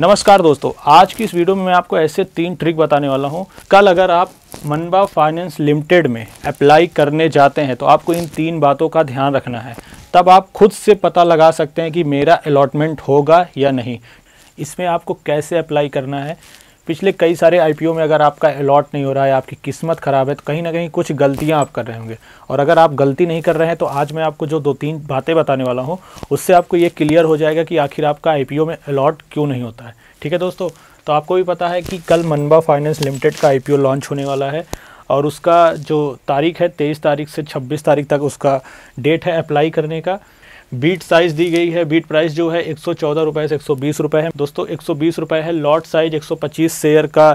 नमस्कार दोस्तों आज की इस वीडियो में मैं आपको ऐसे तीन ट्रिक बताने वाला हूं कल अगर आप मनबा फाइनेंस लिमिटेड में अप्लाई करने जाते हैं तो आपको इन तीन बातों का ध्यान रखना है तब आप खुद से पता लगा सकते हैं कि मेरा अलॉटमेंट होगा या नहीं इसमें आपको कैसे अप्लाई करना है पिछले कई सारे आईपीओ में अगर आपका अलॉट नहीं हो रहा है आपकी किस्मत ख़राब है तो कहीं ना कहीं कुछ गलतियां आप कर रहे होंगे और अगर आप गलती नहीं कर रहे हैं तो आज मैं आपको जो दो तीन बातें बताने वाला हूँ उससे आपको ये क्लियर हो जाएगा कि आखिर आपका आई में अलॉट क्यों नहीं होता है ठीक है दोस्तों तो आपको भी पता है कि कल मनबा फाइनेंस लिमिटेड का आई लॉन्च होने वाला है और उसका जो तारीख है तेईस तारीख से छब्बीस तारीख तक उसका डेट है अप्लाई करने का बीट साइज दी गई है बीट प्राइस जो है एक सौ से एक सौ है दोस्तों एक सौ है लॉट साइज एक सौ शेयर का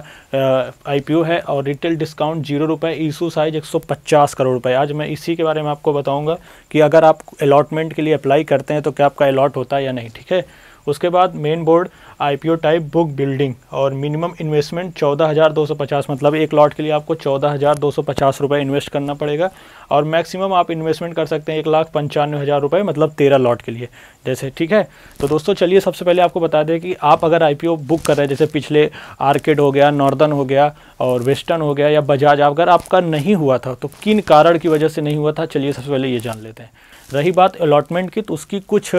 आईपीओ है और रिटेल डिस्काउंट जीरो रुपये ईशू साइज एक सौ पचास करोड़ रुपए आज मैं इसी के बारे में आपको बताऊंगा कि अगर आप अलॉटमेंट के लिए अप्लाई करते हैं तो क्या आपका अलॉट होता है या नहीं ठीक है उसके बाद main board I type book building और मिनिमम इन्वेस्टमेंट चौदह हज़ार दो सौ पचास मतलब एक लॉट के लिए आपको चौदह हज़ार दो सौ पचास रुपये इन्वेस्ट करना पड़ेगा और मैक्सिमम आप इन्वेस्टमेंट कर सकते हैं एक लाख पंचानवे हज़ार रुपये मतलब तेरह लॉट के लिए जैसे ठीक है तो दोस्तों चलिए सबसे पहले आपको बता दें कि आप अगर आई बुक कर रहे हैं जैसे पिछले आर्केड हो गया नॉर्दर्न हो गया और वेस्टर्न हो गया या बजाज अगर आपका नहीं हुआ था तो किन कारण की वजह से नहीं हुआ था चलिए सबसे पहले ये जान लेते हैं रही बात अलॉटमेंट की तो उसकी कुछ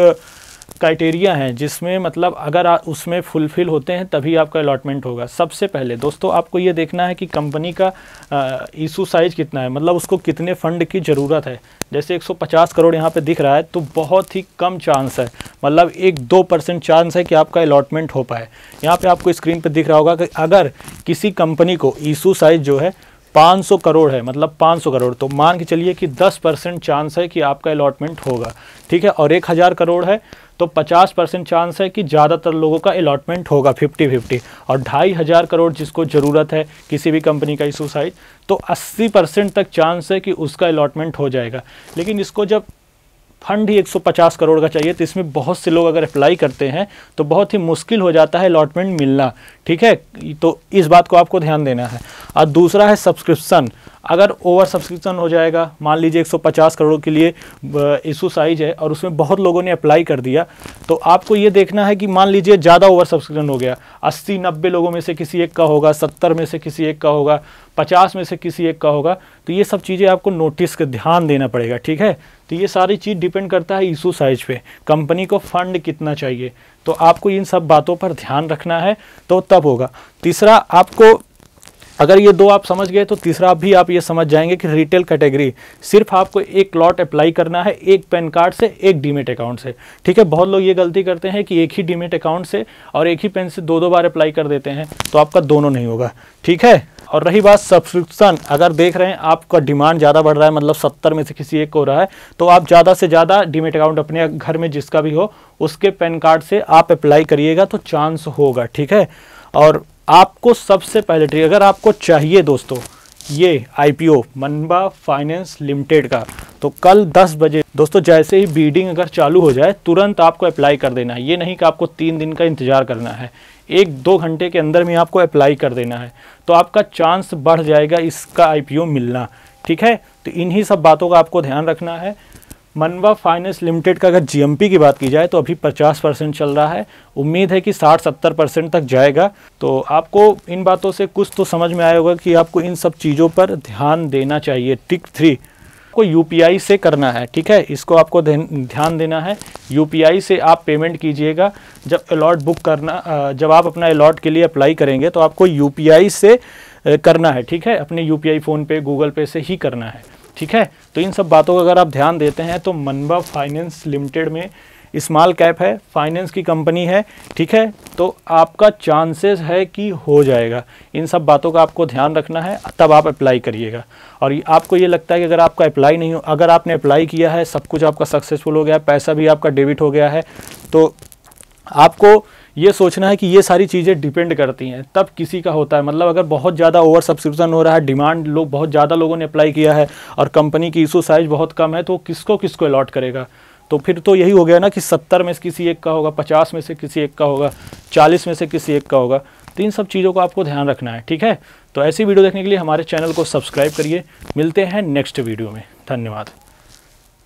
क्राइटेरिया हैं जिसमें मतलब अगर आ, उसमें फुलफ़िल होते हैं तभी आपका अलॉटमेंट होगा सबसे पहले दोस्तों आपको ये देखना है कि कंपनी का इशू साइज़ कितना है मतलब उसको कितने फंड की ज़रूरत है जैसे 150 करोड़ यहाँ पे दिख रहा है तो बहुत ही कम चांस है मतलब एक दो परसेंट चांस है कि आपका अलॉटमेंट हो पाए यहाँ पर आपको स्क्रीन पर दिख रहा होगा कि अगर किसी कंपनी को ईशू साइज़ जो है 500 करोड़ है मतलब 500 करोड़ तो मान के चलिए कि 10 परसेंट चांस है कि आपका अलॉटमेंट होगा ठीक है और एक हज़ार करोड़ है तो 50 परसेंट चांस है कि ज़्यादातर लोगों का अलॉटमेंट होगा 50-50 और ढाई हज़ार करोड़ जिसको ज़रूरत है किसी भी कंपनी का इशू साइज तो 80 परसेंट तक चांस है कि उसका अलॉटमेंट हो जाएगा लेकिन इसको जब फंड ही 150 करोड़ का चाहिए तो इसमें बहुत से लोग अगर अप्लाई करते हैं तो बहुत ही मुश्किल हो जाता है अलॉटमेंट मिलना ठीक है तो इस बात को आपको ध्यान देना है और दूसरा है सब्सक्रिप्शन अगर ओवर सब्सक्रिप्शन हो जाएगा मान लीजिए 150 करोड़ के लिए इशू साइज है और उसमें बहुत लोगों ने अप्लाई कर दिया तो आपको ये देखना है कि मान लीजिए ज़्यादा ओवर सब्सक्रिप्शन हो गया 80 नब्बे लोगों में से किसी एक का होगा 70 में से किसी एक का होगा 50 में से किसी एक का होगा तो ये सब चीज़ें आपको नोटिस का ध्यान देना पड़ेगा ठीक है तो ये सारी चीज़ डिपेंड करता है इशू साइज पर कंपनी को फंड कितना चाहिए तो आपको इन सब बातों पर ध्यान रखना है तो तब होगा तीसरा आपको अगर ये दो आप समझ गए तो तीसरा भी आप ये समझ जाएंगे कि रिटेल कैटेगरी सिर्फ आपको एक लॉट अप्लाई करना है एक पैन कार्ड से एक डीमेट अकाउंट से ठीक है बहुत लोग ये गलती करते हैं कि एक ही डीमेट अकाउंट से और एक ही पेन से दो दो बार अप्लाई कर देते हैं तो आपका दोनों नहीं होगा ठीक है और रही बात सब्सक्रिप्शन अगर देख रहे हैं आपका डिमांड ज़्यादा बढ़ रहा है मतलब सत्तर में से किसी एक को हो रहा है तो आप ज़्यादा से ज़्यादा डीमेट अकाउंट अपने घर में जिसका भी हो उसके पैन कार्ड से आप अप्लाई करिएगा तो चांस होगा ठीक है और आपको सबसे पहले ट्रिक अगर आपको चाहिए दोस्तों ये आईपीओ मनबा फाइनेंस लिमिटेड का तो कल 10 बजे दोस्तों जैसे ही बीडिंग अगर चालू हो जाए तुरंत आपको अप्लाई कर देना है ये नहीं कि आपको तीन दिन का इंतज़ार करना है एक दो घंटे के अंदर में आपको अप्लाई कर देना है तो आपका चांस बढ़ जाएगा इसका आईपीओ मिलना ठीक है तो इन्हीं सब बातों का आपको ध्यान रखना है मनवा फाइनेंस लिमिटेड का अगर जीएमपी की बात की जाए तो अभी 50 परसेंट चल रहा है उम्मीद है कि 60-70 परसेंट तक जाएगा तो आपको इन बातों से कुछ तो समझ में आया होगा कि आपको इन सब चीज़ों पर ध्यान देना चाहिए टिक थ्री आपको यू से करना है ठीक है इसको आपको ध्यान देना है यू से आप पेमेंट कीजिएगा जब अलॉट बुक करना जब आप अपना अलॉट के लिए अप्लाई करेंगे तो आपको यू से करना है ठीक है अपने U P PhonePe Google Pay से ही करना है ठीक है तो इन सब बातों का अगर आप ध्यान देते हैं तो मनबा फाइनेंस लिमिटेड में स्मॉल कैप है फाइनेंस की कंपनी है ठीक है तो आपका चांसेस है कि हो जाएगा इन सब बातों का आपको ध्यान रखना है तब आप अप्लाई करिएगा और आपको ये लगता है कि अगर आपका अप्लाई नहीं हो अगर आपने अप्लाई किया है सब कुछ आपका सक्सेसफुल हो गया पैसा भी आपका डेबिट हो गया है तो आपको ये सोचना है कि ये सारी चीज़ें डिपेंड करती हैं तब किसी का होता है मतलब अगर बहुत ज़्यादा ओवर सब्सक्रिप्शन हो रहा है डिमांड लोग बहुत ज़्यादा लोगों ने अप्लाई किया है और कंपनी की इशू साइज़ बहुत कम है तो किसको किसको अलॉट करेगा तो फिर तो यही हो गया ना कि सत्तर में से किसी एक का होगा पचास में से किसी एक का होगा चालीस में से किसी एक का होगा तो इन सब चीज़ों को आपको ध्यान रखना है ठीक है तो ऐसी वीडियो देखने के लिए हमारे चैनल को सब्सक्राइब करिए मिलते हैं नेक्स्ट वीडियो में धन्यवाद